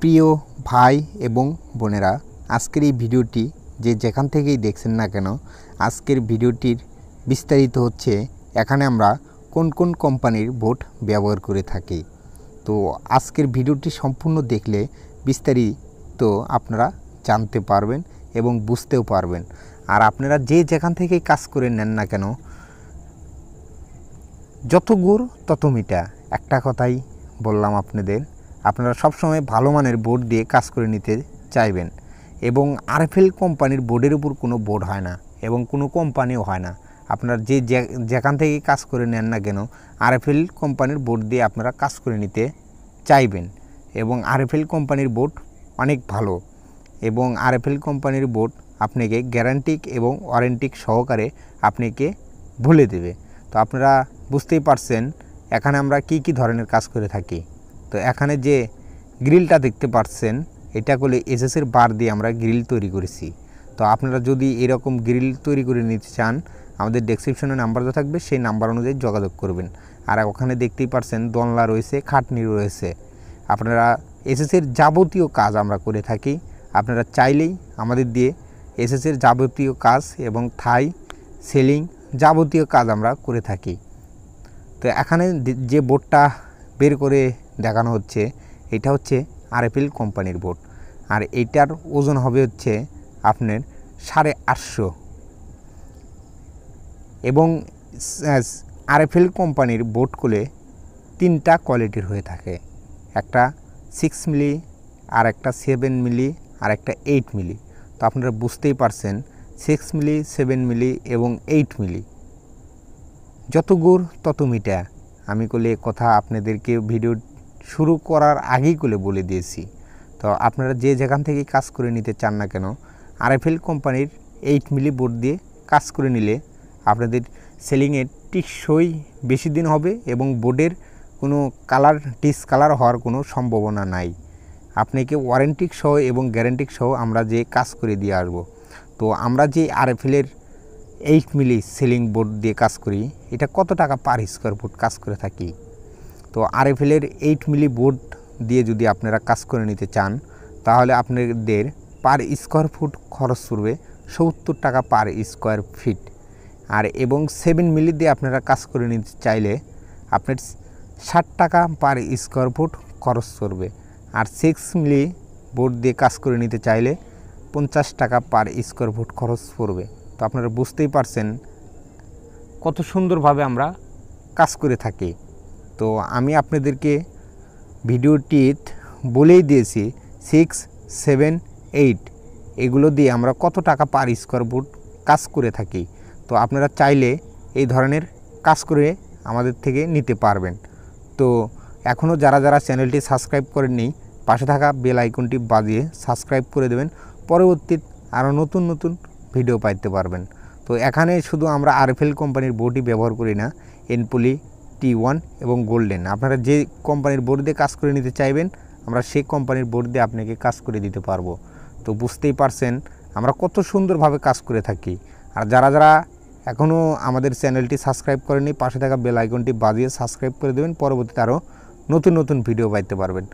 প্রিয় ভাই এবং বোনেরা আজকের এই ভিডিওটি যে যেখান থেকেই দেখছেন না কেন আজকের ভিডিওটির বিস্তারিত হচ্ছে এখানে আমরা কোন কোন কোম্পানির বোট ব্যবহার করে থাকি তো আজকের ভিডিওটি সম্পূর্ণ দেখলে বিস্তারিত আপনারা জানতে পারবেন এবং বুঝতেও পারবেন আর আপনারা যে যেখান থেকেই কাজ করে নেন না কেন যত গুড় তত মিটা একটা কথাই বললাম আপনাদের আপনারা সবসময় ভালো মানের বোর্ড দিয়ে কাজ করে নিতে চাইবেন এবং আরফেল কোম্পানির বোর্ডের উপর কোনো বোর্ড হয় না এবং কোনো কোম্পানিও হয় না আপনার যে যেখান থেকে কাজ করে নেন না কেন আরফেল কোম্পানির বোর্ড দিয়ে আপনারা কাজ করে নিতে চাইবেন এবং আরফেল কোম্পানির বোর্ড অনেক ভালো এবং আরএফএল কোম্পানির বোর্ড আপনাকে গ্যারান্টিক এবং ওয়ারেন্টিক সহকারে আপনাকে ভুলে দেবে তো আপনারা বুঝতেই পারছেন এখানে আমরা কি কি ধরনের কাজ করে থাকি তো এখানে যে গ্রিলটা দেখতে পাচ্ছেন এটা করলে এসএসের বার দিয়ে আমরা গ্রিল তৈরি করেছি তো আপনারা যদি এরকম গ্রিল তৈরি করে নিতে চান আমাদের ডেসক্রিপশনে নাম্বার দেওয়া থাকবে সেই নাম্বার অনুযায়ী যোগাযোগ করবেন আর ওখানে দেখতেই পারছেন দোলনা রয়েছে খাটনি রয়েছে আপনারা এসএসের যাবতীয় কাজ আমরা করে থাকি আপনারা চাইলেই আমাদের দিয়ে এসএসের যাবতীয় কাজ এবং থাই সেলিং যাবতীয় কাজ আমরা করে থাকি তো এখানে যে বোর্ডটা বের করে দেখানো হচ্ছে এটা হচ্ছে আরএফএল কোম্পানির বোর্ড আর এইটার ওজন হবে হচ্ছে আপনার সাড়ে আটশো এবং আরএফএল কোম্পানির বোর্ডগুলো তিনটা কোয়ালিটির হয়ে থাকে একটা সিক্স মিলি আর একটা সেভেন মিলি আর একটা এইট মিলি তো আপনারা বুঝতেই পারছেন সিক্স মিলি সেভেন মিলি এবং এইট মিলি যত গুড় তত মিটা আমি করলে কথা আপনাদেরকে ভিডিও শুরু করার আগেই করে বলে দিয়েছি তো আপনারা যে যেখান থেকে কাজ করে নিতে চান না কেন আরএফএল কোম্পানির এইট মিলি বোর্ড দিয়ে কাজ করে নিলে আপনাদের সেলিংয়ে টিকসই বেশি দিন হবে এবং বোর্ডের কোনো কালার ডিসকালার হওয়ার কোনো সম্ভাবনা নাই আপনাকে ওয়ারেন্টি সহ এবং গ্যারেন্টি সহ আমরা যে কাজ করে দিয়ে আসবো তো আমরা যে আরএফএলের এইট মিলি সেলিং বোর্ড দিয়ে কাজ করি এটা কত টাকা পার স্কোয়ার ফুট কাজ করে থাকি তো আরএফএলের এইট মিলি বোর্ড দিয়ে যদি আপনারা কাজ করে নিতে চান তাহলে আপনাদের পার স্কোয়ার ফুট খরচ পড়বে সত্তর টাকা পার স্কোয়ার ফিট আর এবং সেভেন মিলি দিয়ে আপনারা কাজ করে নিতে চাইলে আপনার ষাট টাকা পার স্কোয়ার ফুট খরচ পড়বে আর সিক্স মিলি বোর্ড দিয়ে কাজ করে নিতে চাইলে পঞ্চাশ টাকা পার স্কোয়ার ফুট খরচ পড়বে তো আপনারা বুঝতেই পারছেন কত সুন্দরভাবে আমরা কাজ করে থাকি তো আমি আপনাদেরকে ভিডিওটির বলেই দিয়েছি সিক্স সেভেন এইট এগুলো দিয়ে আমরা কত টাকা পার স্কোয়ার ফুট কাজ করে থাকি তো আপনারা চাইলে এই ধরনের কাজ করে আমাদের থেকে নিতে পারবেন তো এখনও যারা যারা চ্যানেলটি সাবস্ক্রাইব করেননি পাশে থাকা বেল আইকনটি বাজিয়ে সাবস্ক্রাইব করে দেবেন পরবর্তী আরও নতুন নতুন ভিডিও পাইতে পারবেন তো এখানে শুধু আমরা আরফেল কোম্পানির বটি ব্যবহার করি না এনপুলি টি ওয়ান এবং গোল্ডেন আপনারা যে কোম্পানির বোর্ড দিয়ে কাজ করে নিতে চাইবেন আমরা সেই কোম্পানির বোর্ড দিয়ে আপনাকে কাজ করে দিতে পারবো তো বুঝতেই পারছেন আমরা কত সুন্দরভাবে কাজ করে থাকি আর যারা যারা এখনও আমাদের চ্যানেলটি সাবস্ক্রাইব করেনি পাশে থাকা বেল আইকনটি বাজিয়ে সাবস্ক্রাইব করে দেবেন পরবর্তীতে আরও নতুন নতুন ভিডিও পাইতে পারবেন